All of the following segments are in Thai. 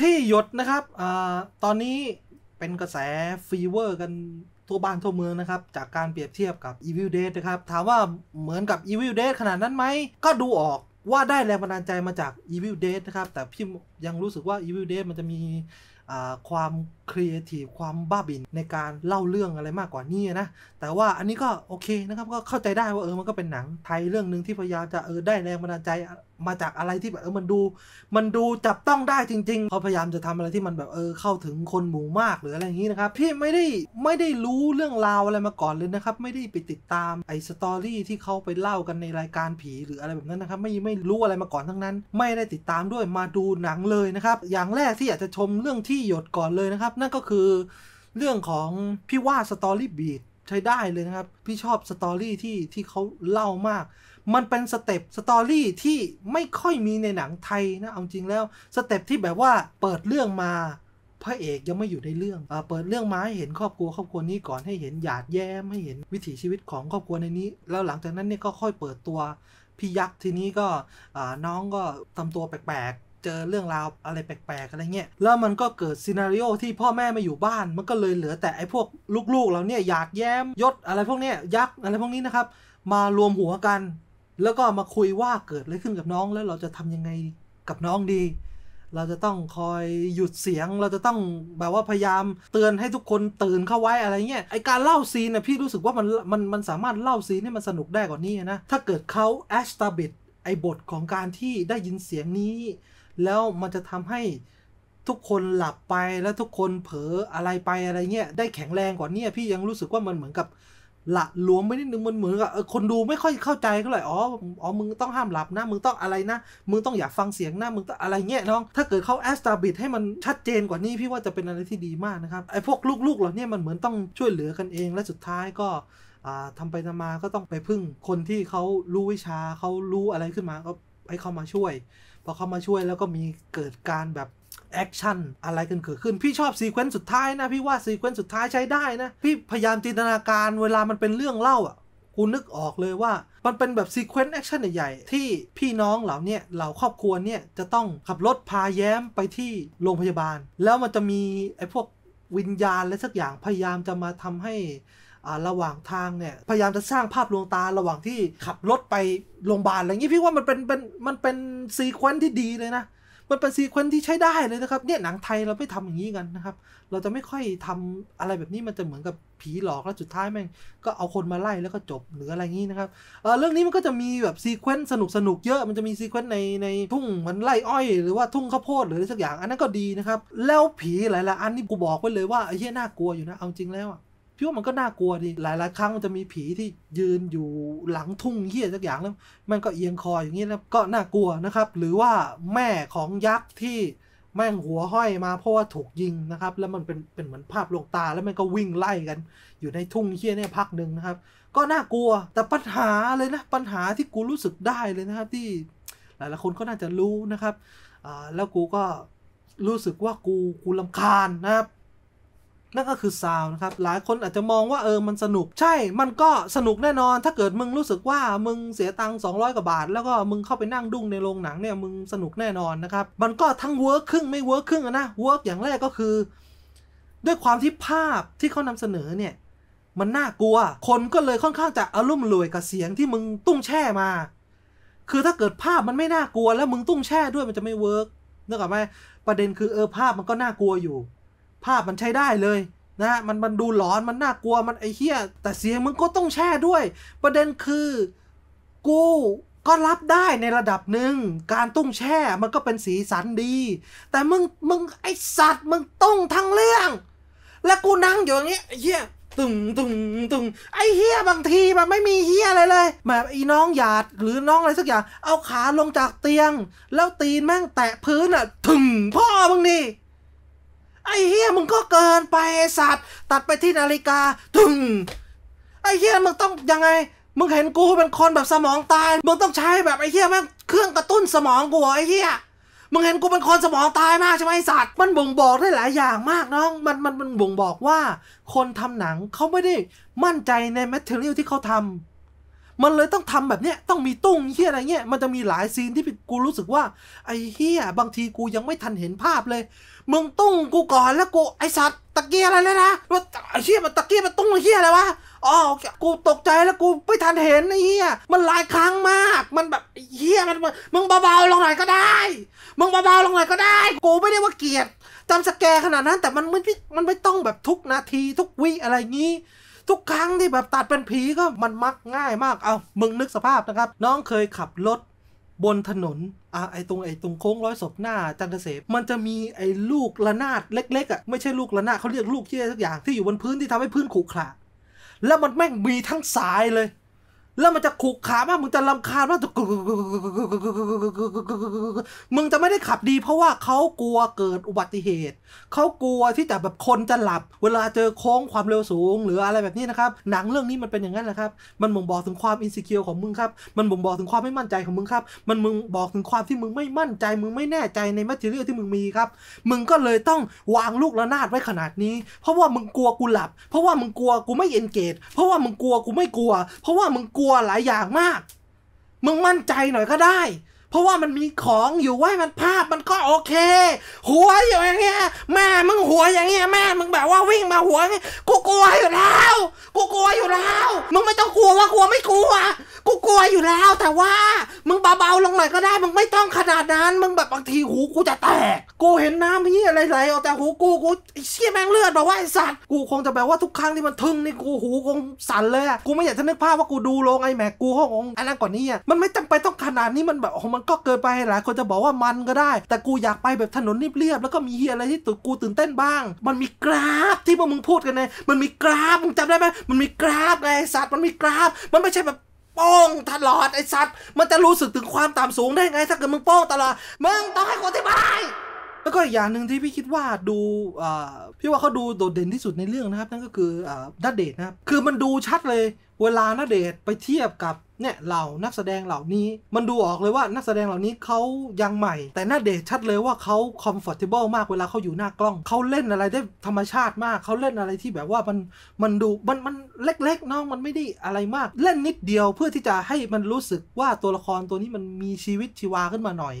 ที่หยดนะครับอตอนนี้เป็นกระแสฟีเวอร์กัน ทั่วบ้านทั่วเมืองนะครับ จากการเปรียบเทียบกับ Evil Dead นะครับ ถามว่าเหมือนกับ Evil Dead ขนาดนั้นไหม ก็ดูออกว่าได้แรงบันดาลใจมาจาก Evil Dead นะครับ แต่พี่ยังรู้สึกว่า Evil Dead มันจะมีความครีเอทีฟความบ้าบินในการเล่าเรื่องอะไรมากกว่านี้นะแต่ว่าอันนี้ก็โอเคนะครับ ก็เข้าใจได้ว่าเออมันก็เป็นหนังไทยเรื่องหนึ่งที่พยายามจะเออได้แรงบันดาลใจมาจากอะไรที่แบบเออมันดู มันดูจับต้องได้จริงๆเขาพยายามจะทำอะไรที่มันแบบเออ เข้าถึงคนหมู่มากหรืออะไรอย่างนี้นะครับพี่ไม่ได้ไม่ได้รู้เรื่องราวอะไรมาก่อนเลยนะครับ ไม่ได้ไปติดตามไอ้สตอรี่ที่เขาไปเล่ากันในรายการผีหรืออะไรแบบนั้นนะครับ ไม่ไม่รู้อะไรมาก่อนทั้งนั้น ไม่ได้ติดตามด้วยมาดูหนังเลยนะครับ อย่างแรกที่อยากจะชมเรื่องที่หยดก่อนเลยนะครับนั่นก็คือเรื่องของพี่ว่าสตอรี่บีดใช้ได้เลยนะครับพี่ชอบสตอรี่ที่ที่เขาเล่ามาก มันเป็นสเต็ปสตอรี่ที่ไม่ค่อยมีในหนังไทยนะเอาจริงแล้วสเต็ปที่แบบว่าเปิดเรื่องมาพระเอกยังไม่อยู่ในเรื่องอเปิดเรื่องมาให้เห็นครอบครัวครอบครัวนี้ก่อนให้เห็นหยาดแย้มให้เห็นวิถีชีวิตของครอบครัวในนี้ แล้วหลังจากนั้นเนี่ยก็ค่อยเปิดตัวพี่ยักษ์ทีนี้ก็น้องก็ทำตัวแปลกเจอเรื่องราวอะไรแปลกๆอะไรเงี้ยแล้วมันก็เกิดซีนารีโอที่พ่อแม่ไม่อยู่บ้าน มันก็เลยเหลือแต่ไอ้พวกลูกๆ เราเนี่ยอยากแย้มยศอะไรพวกเนี้ยยักษ์อะไรพวกนี้นะครับมารวมหัวกัน แล้วก็มาคุยว่าเกิดอะไรขึ้นกับน้อง แล้วเราจะทำยังไงกับน้องดี เราจะต้องคอยหยุดเสียง เราจะต้องแบบว่าพยายาม เตือนให้ทุกคนตื่นเข้าไว้อะไรเงี้ยไอการเล่าซีนนะพี่รู้สึกว่ามันมันมันสามารถเล่า ซีนให้มันสนุกได้กว่านี้นะถ้าเกิดเขาแอชตาบิดไอบท ของการที่ได้ยินเสียงนี้แล้วมันจะทำให้ทุกคนหลับไปแล้วทุกคนเผลออะไรไปอะไรเงี้ยได้แข็งแรงกว่านี้พี่ยังรู้สึกว่ามันเหมือนกับละหลวมไปนิดนึงมันเหมือนกับคนดูไม่ค่อยเข้าใจก็เลยอ๋ออ๋อมึงต้องห้ามหลับนะมึงต้องอะไรนะ มึงต้องอย่าฟังเสียงนะมึงต้องอะไรเงี้ยน้อง ถ้าเกิดเขาแอสตาบิดให้มันชัดเจนกว่านี้พี่ว่าจะเป็นอะไรที่ดีมากนะครับไอ้พวกลูกๆเหล่านี้มันเหมือนต้องช่วยเหลือกันเองและสุดท้ายก็ทำไปทำมา ก็ต้องไปพึ่งคนที่เขารู้วิชาเขารู้อะไรขึ้นมา ก็ให้เขามาช่วยพอเขามาช่วยแล้วก็มีเกิดการแบบแอคชั่นอะไรกันเกิดขึ้นพี่ชอบซีเควนต์สุดท้ายนะ พี่ว่าซีเควนต์สุดท้ายใช้ได้นะ พี่พยายามจินตนาการเวลามันเป็นเรื่องเล่าอ่ะกูนึกออกเลยว่า มันเป็นแบบซีเควนต์แอคชั่นใหญ่ๆ ที่พี่น้องเหล่านี้เหล่าครอบครัวเนี่ยจะต้องขับรถพาแย้มไปที่โรงพยาบาล แล้วมันจะมีไอ้พวกวิญญาณและสักอย่างพยายามจะมาทำให้ระหว่างทางเนี่ยพยายามจะสร้างภาพลวงตาระหว่างที่ขับรถไปโรงพยาบาลอะไรอย่างนี้พี่ว่ามันเป็นเป็นมันเป็นซีเควนซ์ที่ดีเลยนะ มันเป็นซีเควนซ์ที่ใช้ได้เลยนะครับ เนี่ยหนังไทยเราไม่ทำอย่างนี้กันนะครับเราจะไม่ค่อยทำอะไรแบบนี้มันจะเหมือนกับผีหลอกแล้วสุดท้ายแม่งก็เอาคนมาไล่แล้วก็จบหรืออะไรงี้นะครับเเรื่องนี้มันก็จะมีแบบซีเควนซ์สนุกสนุกเยอะมันจะมีซีเควนซ์ในในทุ่งมันไล่อ้อย หรือว่าทุ่งข้าวโพดหรือสักอย่างอันนั้นก็ดีนะครับแล้วผีหลายๆอันนี่กูบอกไว้เลยว่าไอ้เหี้ยน่ากลัวอยู่นะเอาจริงแล้วอะพี่ว่ามันก็น่ากลัวดิหลายๆครั้งมันจะมีผีที่ยืนอยู่หลังทุ่งเหี้ยสักอย่างแล้ว มันก็เอียงคออย่างนี้แล้วก็น่ากลัวนะครับหรือว่าแม่ของยักษ์ ที่แม่งหัวห้อยมาเพราะว่าถูกยิงนะครับ แล้วมันเป็นเป็นเหมือนภาพลวงตาแล้วมันก็วิ่งไล่กัน อยู่ในทุ่งเหี้ยเนี่ยพักหนึ่งนะครับ ก็น่ากลัวแต่ปัญหาเลยนะ ปัญหาที่กูรู้สึกได้เลยนะครับ ที่หลายๆคนก็น่าจะรู้นะครับแล้วกูก็รู้สึกว่ากูกูลำคาญนะครับนั่นก็คือซาวนะครับ หลายคนอาจจะมองว่าเออมันสนุกใช่มันก็สนุกแน่นอน ถ้าเกิด มึงรู้สึกว่ามึงเสียตังค์200กว่าบาท แล้วก็มึงเข้าไปนั่งดุ้งในโรงหนังเนี่ย มึงสนุกแน่นอนนะครับ มันก็ทั้งเวิร์กครึ่งไม่เวิร์กครึ่งนะเวิร์กอย่างแรกก็คือ ด้วยความที่ภาพที่เขานำเสนอเนี่ย มันน่ากลัว คนก็เลยค่อนข้างจะอารมณ์รวยกับเสียงที่มึงตุ้งแช่มา คือถ้าเกิดภาพมันไม่น่ากลัวแล้วมึงตุ้งแช่ด้วยมันจะไม่เวิร์กนึกออกไหมประเด็นคือเออภาพมันก็น่ากลัวอยู่ภาพมันใช้ได้เลยนะมันมันดูหลอนมันน่ากลัวมันไอ้เหี้ย แต่เสียงมึงก็ต้องแช่ด้วย ประเด็นคือ กูก็รับได้ในระดับหนึ่ง การตุ้งแช่มันก็เป็นสีสันดี แต่มึง มึงไอสัตว์มึงตุ้งทั้งเรื่อง และกูนั่งอยู่อย่างเงี้ยไอเหี้ยตึงตึงตึงไอเฮี้ยบางทีมันไม่มีเฮี้ยอะไรเลยแบบไอ้น้องหยาดหรือน้องอะไรสักอย่าง เอาขาลงจากเตียง แล้วตีนแม่งแตะพื้นอ่ะถึงพ่อมึงนี่ไอ้เฮียมึงก็เกินไปไอสัตว์ ตัดไปที่นาฬิกาตึงไอ้เฮียมึงต้องยังไง มึงเห็นกูเป็นคนแบบสมองตายมึงต้องใช้แบบไอ้เฮียแม่งเครื่องกระตุ้นสมองกูไอ้เฮียมึงเห็นกูเป็นคนสมองตายมากใช่ไหมสัตว์ มันบ่งบอกได้หลายอย่างมากน้อง มันมันมันบ่งบอกว่าคนทำหนังเขาไม่ได้มั่นใจในแมทเทอเรียลที่เขาทำมันเลยต้องทำแบบเนี้ยต้องมีตุ้งเฮียอะไรเงี้ยมันจะมีหลายซีนที่กูรู้สึกว่าไอ้เฮียบางทีกูยังไม่ทันเห็นภาพเลยมึงตุ้งกูก่อนแล้วกูไอสัตว์ตะเกียอะไรเลยนะว่าไอเฮียมันตะเกียมันตุ้งเฮียอะไรวะอ๋อกูตกใจแล้วกูไม่ทันเห็นไอ้เฮียมันหลายครั้งมากมันแบบเฮียมันมึงเบาๆลงหน่อยก็ได้มึงเบาๆลงหน่อยก็ได้ กูไม่ได้ว่าเกลียดจำสแกรขนาดนั้นแต่มันไม่มันไม่ต้องแบบทุกนาทีทุกวิอะไรงี้ทุกครั้งที่แบบตัดเป็นผีก็มันมักง่ายมาก เอามึงนึกสภาพนะครับ น้องเคยขับรถบนถนนอ่ะไอตรงไอตรงโค้งร้อยศพหน้า จันทเสพมันจะมีไอลูกระนาดเล็กๆ อ่ะ ไม่ใช่ลูกระนาดเขาเรียกลูกเชี่ยสักอย่างที่อยู่บนพื้นที่ทำให้พื้นขรุขระแล้วมันแม่งมีทั้งสายเลย แล้วมันจะขรุขระมากมึงจะลำคาญมากจะกกกกกกกกขับดีเพราะว่าเขากลัวเกิดอุบัติเหตุ เขากลัวที่จะแบบคนจะหลับ เวลาเจอโค้งความเร็วสูง หรืออะไรแบบนี้นะครับ หนังเรื่องนี้มันเป็นอย่างนั้นแหละครับ มันบ่งบอกถึงความอินสิเคียวของมึงครับ มันบ่งบอกถึงความไม่มั่นใจของมึงครับ มันมึงบอกถึงความที่มึงไม่มั่นใจมึงไม่แน่ใจในมัทเรียลที่มึงมีครับ มึงก็เลยต้องวางลูกระนาดไว้ขนาดนี้ เพราะว่ามึงกลัวกูหลับ เพราะว่ามึงกลัวกูไม่เอนเกจเพราะว่ามึงกลัวกูไม่กลัว เพราะว่ามึงกลัวหลายอย่างมาก มึงมั่นใจหน่อยก็ได้เพราะว่ามันมีของอยู่ว้มันภาพมันก็โอเค หัวอยู่อย่างเงี้ยแม่มึงหัวอย่างเงี้ยแม่มึงแบบว่าวิ่งมาหัวีกูกลัวอยู่แล้ว กูกลัวอยู่แล้วมึงไม่ต้องกลัวว่ากลัวไม่กลัว กูกลัวอยู่แล้ว แต่ว่ามึงเบาๆลงหน่อยก็ได้มึงไม่ต้องขนาดนั้นมึงแบบบางทีหูกูจะแตก กูเห็นน้ำพี่อะไรๆเอาแต่หูกูกูเชี่ยแมงเลือดอกว่าไอสัตว์กูคงจะแบบว่าทุกครั้งที่มันทึ่งนี่กูหูคงสั่นเลยกูไม่อยากจะนึกภาพว่ากูดูโลงไอแม็กกูองอันนั้นก่อนนี่มันไม่จำเป็นต้องขนาดนี้มันแบบอมันก็เกินไปหลายคนจะบอกว่ามันก็ได้ แต่กูอยากไปแบบถนนเรียบๆแล้วก็มีเฮียอะไรที่ตัวกูตื่นเต้นบ้าง มันมีกราฟที่พวกมึงพูดกันไงมันมีกราฟมึงจำได้ไหมมันมีกราฟไงสัตว์มันมีกราฟ มันไม่ใช่แบบป้องตลอดไอ้สัตว์มันจะรู้สึกถึงความต่ำสูงได้ไงถ้าเกิดมึงป้องตลอดมึงต้องให้คนที่บายแล้วก็อีกอย่างหนึ่งที่พี่คิดว่าดูพี่ว่าเขาดูโดดเด่นที่สุดในเรื่องนะครับนั่นก็คือดัดเดชนะครับคือมันดูชัดเลยเวลานัดเดชไปเทียบกับเนี่ยเหล่านักแสดงเหล่านี้มันดูออกเลยว่านักแสดงเหล่านี้เขายังใหม่ แต่หน้าเดชชัดเลยว่าเขาคอมฟอร์ทเบิลมากเวลาเขาอยู่หน้ากล้องเขาเล่นอะไรได้ธรรมชาติมากเขาเล่นอะไรที่แบบว่ามันมันดูมันมันเล็กๆน้องมันไม่ได้อะไรมากเล่นนิดเดียวเพื่อที่จะให้มันรู้สึกว่าตัวละครตัวนี้มันมีชีวิตชีวาขึ้นมาหน่อย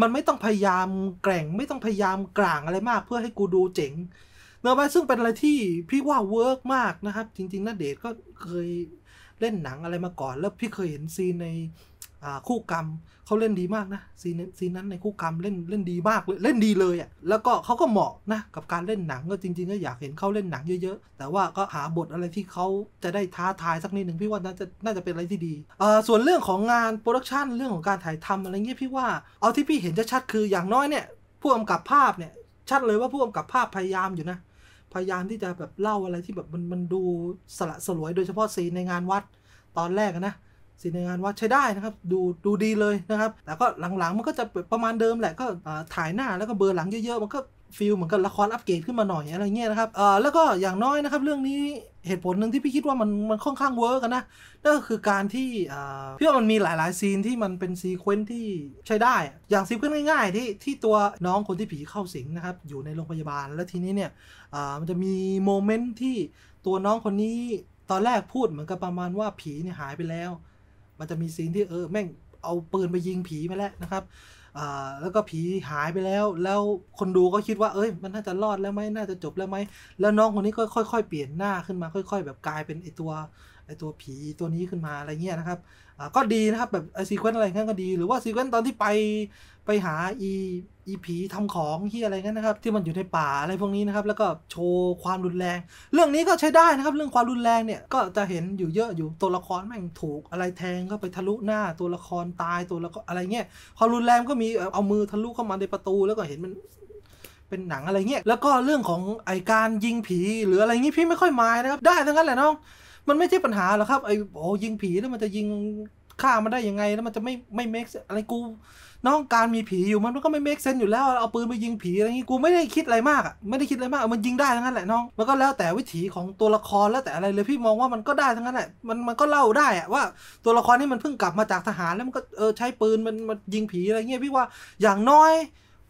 มันไม่ต้องพยายามแกร่ง ไม่ต้องพยายามกลางอะไรมากเพื่อให้กูดูเจ๋งเนอะไปซึ่งเป็นอะไรที่พี่ว่าเวิร์กมากนะครับจริงๆน้าเดชก็เคยเล่นหนังอะไรมาก่อนแล้วพี่เคยเห็นซีนในคู่กรรมเขาเล่นดีมากนะซีนซีนนั้นในคู่กรรมเล่นเล่นดีมากเล่นดีเลยอะ่ะแล้วก็เขาก็เหมาะนะ กับการเล่นหนังก็จริงๆ ก็อยากเห็นเขาเล่นหนังเยอะๆ แต่ว่าก็หาบทอะไรที่เขาจะได้ท้าทายสักนิดหนึ่งพี่ว่าน่าจะน่าจะเป็นอะไรที่ดีอ่ส่วนเรื่องของงานโปรดักชันเรื่องของการถ่ายทำอะไรเงี้ยพี่ว่า เอาที่พี่เห็นจะชัดคืออย่างน้อยเนี่ยผู้กำกับภาพเนี่ยชัดเลยว่าผู้กำกับภาพพยายามอยู่นะพยายามที่จะแบบเล่าอะไรที่แบบมันมันดูสละสลวยโดยเฉพาะสีในงานวัดตอนแรกนะ สีในงานวัดใช้ได้นะครับดูดูดีเลยนะครับแต่ก็หลังๆมันก็จะประมาณเดิมแหละก็ถ่ายหน้าแล้วก็เบอร์หลังเยอะๆมันก็ฟิลเหมือนกับละครอัปเกรดขึ้นมาหน่อยอะไรเงี้ยนะครับ เออแล้วก็อย่างน้อยนะครับเรื่องนี้เหตุผลหนึ่งที่พี่คิดว่ามันมันค่อนข้างเวิร์กนะนั่นก็คือการที่พี่ว่ามันมีหลายๆซีนที่มันเป็นซีเควนซ์ที่ใช้ได้อย่างซีเควนซ์ง่าย ๆ ที่ที่ตัวน้องคนที่ผีเข้าสิงนะครับอยู่ในโรงพยาบาลแล้วทีนี้เนี่ยอ่มันจะมีโมเมนต์ที่ตัวน้องคนนี้ตอนแรกพูดเหมือนกับประมาณว่าผีเนี่ยหายไปแล้ว มันจะมีซีนที่เออแม่งเอาปืนไปยิงผีไปแล้วนะครับแล้วก็ผีหายไปแล้ว แล้วคนดูก็คิดว่า เอ้ย มันน่าจะรอดแล้วไหม น่าจะจบแล้วไหม แล้วน้องคนนี้ก็ค่อยๆเปลี่ยนหน้าขึ้นมาค่อยๆ แบบกลายเป็นไอตัวไอตัวผีตัวนี้ขึ้นมาอะไรเงี้ยนะครับ ก็ดีนะครับแบบไอซีเควนต์อะไรเงี้ยก็ดี หรือว่าซีเควนต์ตอนที่ไปไปหาอีอีผีทำของที่อะไรเงี้ยนะครับ ที่มันอยู่ในป่าอะไรพวกนี้นะครับ แล้วก็โชว์ความรุนแรง เรื่องนี้ก็ใช้ได้นะครับเรื่องความรุนแรงเนี่ยก็จะเห็นอยู่เยอะอยู่ตัวละครแม่งถูกอะไรแทงก็ไปทะลุหน้า ตัวละครตายตัวละครอะไรเงี้ยความรุนแรงก็มีเอามือทะลุเข้ามาในประตูแล้วก็เห็นมันเป็นหนังอะไรเงี้ยแล้วก็เรื่องของไอการยิงผีหรืออะไรเงี้ยพี่ไม่ค่อยมายนะครับได้ทั้งนั้นแหละน้องมันไม่ใช่ปัญหาหรอกครับไอ้โอ้ยิงผีแล้วมันจะยิงฆ่ามันได้ยังไงแล้วมันจะไม่ไม่เมคอะไรกู น้องการมีผีอยู่มันก็ไม่เมคเซนอยู่แล้วเอาปืนไปยิงผีอะไรงี้กูไม่ได้คิดอะไรมากอ่ะไม่ได้คิดอะไรมากมันยิงได้ทั้งนั้นแหละน้องมันก็แล้วแต่วิถีของตัวละครแล้วแต่อะไรเลยพี่มองว่ามันก็ได้ทั้งนั้นแหละมันมันก็เล่าได้อ่ะว่า ตัวละครนี่มันเพิ่งกลับมาจากทหารแล้วมันก็เออใช้ปืนมันมันยิงผีอะไรเงี้ยพี่ว่าอย่างน้อย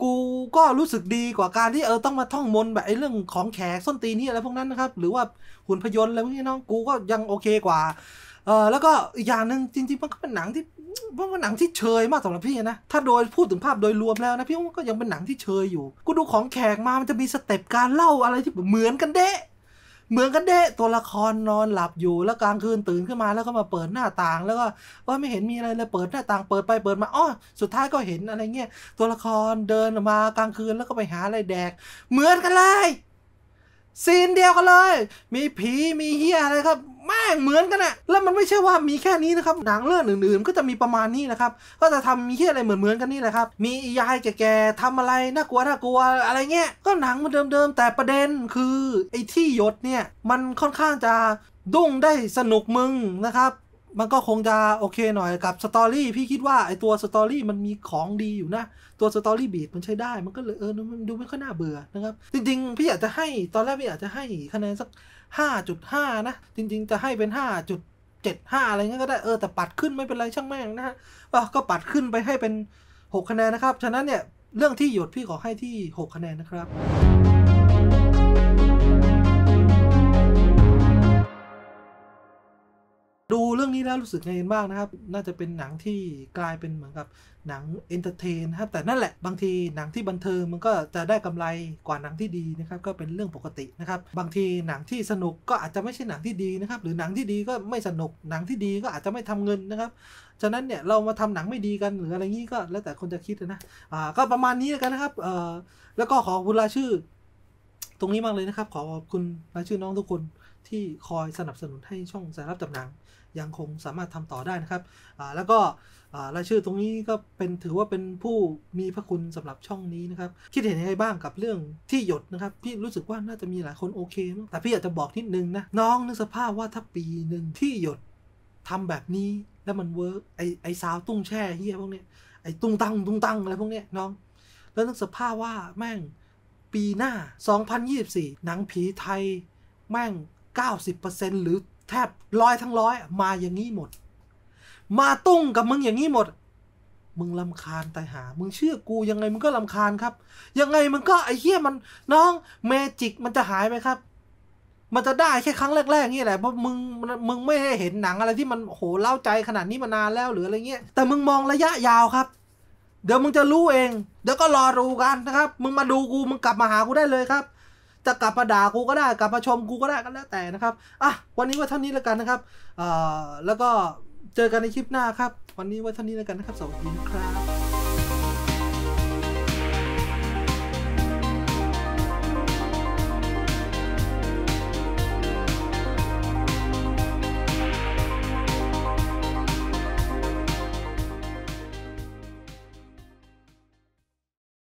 กูก็รู้สึกดีกว่าการที่เออต้องมาท่องมนแบบไอ้เรื่องของแขกส้นตีนี่อะไรพวกนั้นนะครับหรือว่าหุ่นพยนต์อะไรพวกนี้น้องกูก็ยังโอเคกว่าเออแล้วก็อีกอย่างหนึ่งจริงๆมันก็เป็นหนังที่มันเป็นหนังที่เชยมากสำหรับพี่นะถ้าโดยพูดถึงภาพโดยรวมแล้วนะพี่ก็ยังเป็นหนังที่เชยอยู่ กูดูของแขกมามันจะมีสเต็ปการเล่าอะไรที่เหมือนกันเด้เหมือนกันเดะตัวละครนอนหลับอยู่แล้วกลางคืนตื่นขึ้นมาแล้วก็มาเปิดหน้าต่างแล้วก็ว่าไม่เห็นมีอะไรเลยเปิดหน้าต่างเปิดไปเปิดมาอ๋อสุดท้ายก็เห็นอะไรเงี้ยตัวละครเดินมา กลางคืนแล้วก็ไปหาอะไรแดกเหมือนกันเลยซีนเดียวกันเลย มีผี มีเฮียอะไรครับ แม่งเหมือนกันอะแล้วมันไม่ใช่ว่ามีแค่นี้นะครับ หนังเรื่องอื่น ๆ ก็จะมีประมาณนี้นะครับ ก็จะทำมีเฮียอะไรเหมือนๆกันนี่แหละครับ มียายแก่ๆทำอะไร น่ากลัวน่ากลัวอะไรเงี้ย ก็หนังมันเดิมๆ แต่ประเด็นคือไอ้ที่ยศเนี่ย มันค่อนข้างจะดุ้งได้สนุกมึงนะครับมันก็คงจะโอเคหน่อยกับสตอรี่พี่คิดว่าไอตัวสตอรี่มันมีของดีอยู่นะตัวสตอรี่บีดมันใช้ได้ มันก็เลยเออมันดูไม่ค่อยน่าเบื่อนะครับ จริงๆ พี่อยากจะให้ตอนแรกพี่อยากจะให้คะแนนสัก 5.5นะจริง ๆจะให้เป็น 5.75อะไรเงี้ยก็ได้เออแต่ปัดขึ้นไม่เป็นไรช่างแม่งนะฮะก็ปัดขึ้นไปให้เป็น 6 คะแนนนะครับฉะนั้นเนี่ยเรื่องที่หยุดพี่ขอให้ที่ 6 คะแนนนะครับื่องนี้แล้วรู้สึกไงบ้างนะครับ น่าจะเป็นหนังที่กลายเป็นเหมือนกับหนังเอนเตอร์เทนครับ แต่นั่นแหละบางทีหนังที่บันเทิงมันก็จะได้กำไรกว่าหนังที่ดีนะครับ ก็เป็นเรื่องปกตินะครับ บางทีหนังที่สนุกก็อาจจะไม่ใช่หนังที่ดีนะครับ หรือหนังที่ดีก็ไม่สนุก หนังที่ดีก็อาจจะไม่ทำเงินนะครับ ฉะนั้นเนี่ยเรามาทำหนังไม่ดีกัน หรืออะไรงี้ก็แล้วแต่คนจะคิดนะอ่าก็ประมาณนี้แล้วกันนะครับเอ่อแล้วก็ขอคุณลาชื่อ ตรงนี้มากเลยนะครับขอขอบคุณลาชื่อน้องทุกคนที่คอยสนับสนุนให้ช่องสารรับจำหนังยังคงสามารถทำต่อได้นะครับ แล้วก็รายชื่อตรงนี้ก็เป็นถือว่าเป็นผู้มีพระคุณสำหรับช่องนี้นะครับ คิดเห็นยังไงบ้างกับเรื่องที่หยดนะครับ พี่รู้สึกว่าน่าจะมีหลายคนโอเคมั้งแต่พี่อยากจะบอกนิดนึงนะน้องนึกสภาพว่าถ้าปีหนึ่งที่หยดทำแบบนี้แล้วมันเวิร์กไอไอสาวตุ้งแช่เฮียพวกเนี้ยไอตุ้งตังตุ้งตังอะไรพวกเนี้ยน้องแล้วนึกสภาพว่าแม่งปีหน้า2024หนังผีไทยแม่ง90%หรือแทบร้อยทั้ง ร้อย มาอย่างนี้หมด มาตุ้งกับมึงอย่างนี้หมด มึงลำคาญตายหามึงเชื่อกู ยัง ไงมึงก็ลำคาญครับ ยัง ไงมึงก็ไอ้ เหี้ย มัน น้องเมจิกมันจะหายไหมครับ มันจะได้แค่ครั้งแรกๆนี่แหละเพราะมึงมึงไม่ได้เห็นหนังอะไรที่มันโหเล่าใจขนาดนี้มานานแล้วหรืออะไรเงี้ย แต่มึงมองระยะยาวครับ เดี๋ยวมึงจะรู้เอง เดี๋ยวก็รอดูกันนะครับ มึงมาดูกูมึงกลับมาหากูได้เลยครับจะกลับมาด่ากูก็ได้ กลับมาชมกูก็ได้ก็แล้วแต่นะครับอ่ะวันนี้ว่าเท่านี้แล้วกันนะครับอ่าแล้วก็เจอกันในคลิปหน้าครับวันนี้ว่าเท่านี้แล้วกันนะครับสวัสดีครับ